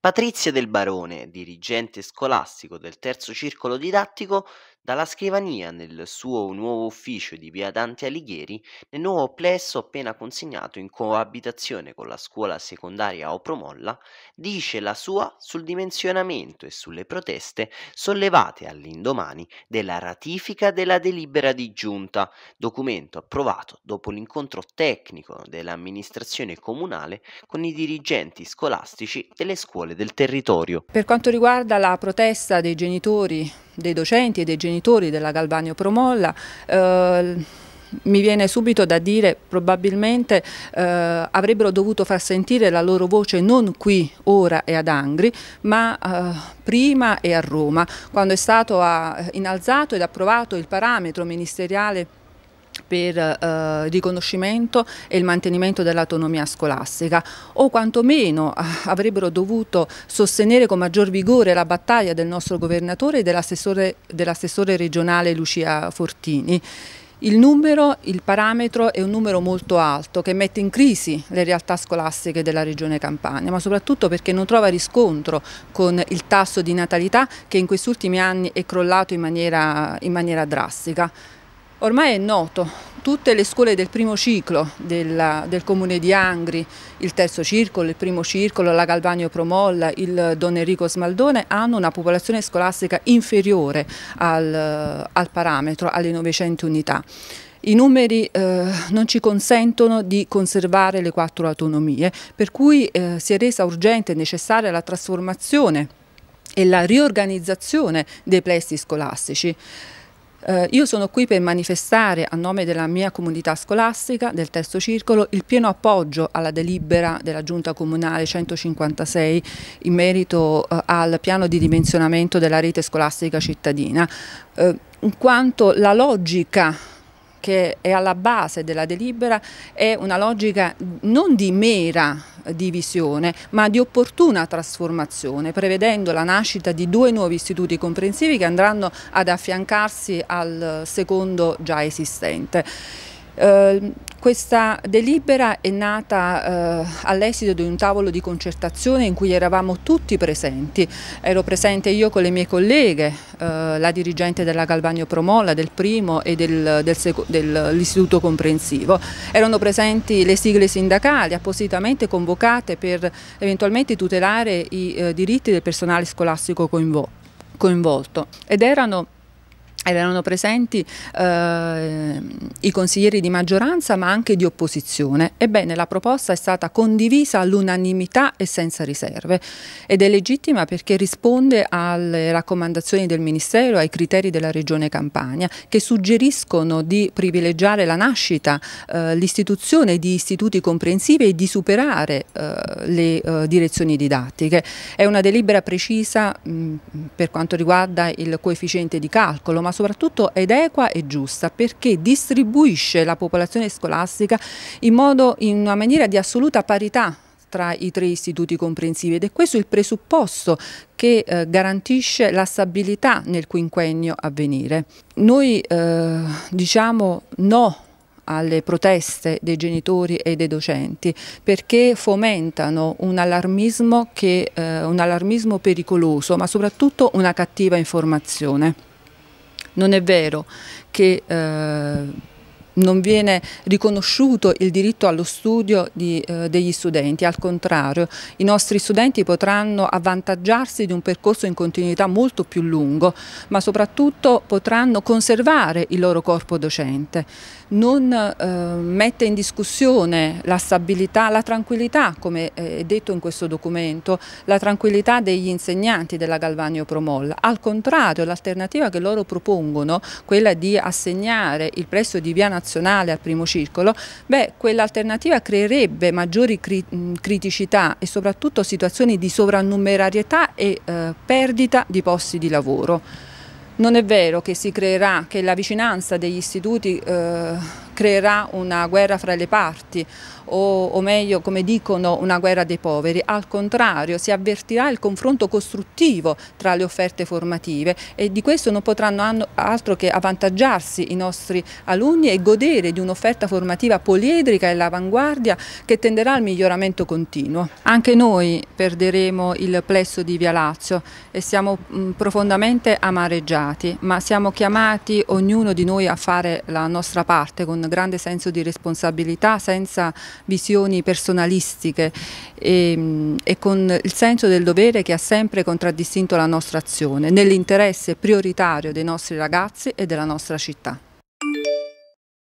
Patrizia Del Barone, dirigente scolastico del terzo circolo didattico, dalla scrivania nel suo nuovo ufficio di via Dante Alighieri, nel nuovo plesso appena consegnato in coabitazione con la scuola secondaria Opromolla, dice la sua sul dimensionamento e sulle proteste sollevate all'indomani della ratifica della delibera di giunta, documento approvato dopo l'incontro tecnico dell'amministrazione comunale con i dirigenti scolastici delle scuole del territorio. Per quanto riguarda la protesta dei genitori dei docenti e dei genitori della Galvanio Promolla. Eh, mi viene subito da dire probabilmente eh, avrebbero dovuto far sentire la loro voce non qui, ora e ad Angri, ma eh, prima e a Roma, quando è stato a, eh, innalzato ed approvato il parametro ministeriale per eh, riconoscimento e il mantenimento dell'autonomia scolastica o quantomeno eh, avrebbero dovuto sostenere con maggior vigore la battaglia del nostro governatore e dell'assessore dell regionale Lucia Fortini. Il numero, il parametro è un numero molto alto che mette in crisi le realtà scolastiche della regione Campania, ma soprattutto perché non trova riscontro con il tasso di natalità che in questi ultimi anni è crollato in maniera, in maniera drastica. Ormai è noto, tutte le scuole del primo ciclo della, del comune di Angri, il terzo circolo, il primo circolo, la Galvagno Promolla, il Don Enrico Smaldone hanno una popolazione scolastica inferiore al, al parametro, alle 900 unità. I numeri eh, non ci consentono di conservare le quattro autonomie, per cui eh, si è resa urgente e necessaria la trasformazione e la riorganizzazione dei plessi scolastici. Eh, io sono qui per manifestare a nome della mia comunità scolastica del terzo circolo il pieno appoggio alla delibera della giunta comunale 156 in merito eh, al piano di dimensionamento della rete scolastica cittadina, eh, in quanto la logica che è alla base della delibera è una logica non di mera divisione ma di opportuna trasformazione prevedendo la nascita di due nuovi istituti comprensivi che andranno ad affiancarsi al secondo già esistente. Ehm, questa delibera è nata eh, all'esito di un tavolo di concertazione in cui eravamo tutti presenti. Ero presente io con le mie colleghe, eh, la dirigente della Galvagno Promolla, del primo e del, del, dell'istituto comprensivo. Erano presenti le sigle sindacali appositamente convocate per eventualmente tutelare i eh, diritti del personale scolastico coinvo coinvolto ed erano erano presenti eh, i consiglieri di maggioranza ma anche di opposizione. Ebbene, la proposta è stata condivisa all'unanimità e senza riserve ed è legittima perché risponde alle raccomandazioni del Ministero, ai criteri della Regione Campania che suggeriscono di privilegiare la nascita, eh, l'istituzione di istituti comprensivi e di superare eh, le eh, direzioni didattiche. È una delibera precisa mh, mm, per quanto riguarda il coefficiente di calcolo, ma soprattutto ed equa e giusta perché distribuisce la popolazione scolastica in, modo, in una maniera di assoluta parità tra i tre istituti comprensivi ed è questo il presupposto che eh, garantisce la stabilità nel quinquennio a venire. Noi eh, diciamo no alle proteste dei genitori e dei docenti perché fomentano un allarmismo, che, eh, un allarmismo pericoloso ma soprattutto una cattiva informazione. Non è vero che... Eh, non viene riconosciuto il diritto allo studio di, eh, degli studenti, al contrario i nostri studenti potranno avvantaggiarsi di un percorso in continuità molto più lungo, ma soprattutto potranno conservare il loro corpo docente. Non eh, mette in discussione la stabilità, la tranquillità, come eh, è detto in questo documento, la tranquillità degli insegnanti della Galvanio Promol. Al contrario, l'alternativa che loro propongono, quella di assegnare il prestito di via nazionale nazionale al primo circolo, beh, quell'alternativa creerebbe maggiori cri criticità e soprattutto situazioni di sovrannumerarietà e eh, perdita di posti di lavoro. Non è vero che si creerà, che la vicinanza degli istituti eh, creerà una guerra fra le parti o, o, meglio come dicono una guerra dei poveri, al contrario si avvertirà il confronto costruttivo tra le offerte formative e di questo non potranno altro che avvantaggiarsi i nostri alunni e godere di un'offerta formativa poliedrica e all'avanguardia che tenderà al miglioramento continuo. Anche noi perderemo il plesso di Via Lazio e siamo mh, mm, profondamente amareggiati, ma siamo chiamati ognuno di noi a fare la nostra parte con grande senso di responsabilità, senza visioni personalistiche e, ehm, e con il senso del dovere che ha sempre contraddistinto la nostra azione, nell'interesse prioritario dei nostri ragazzi e della nostra città.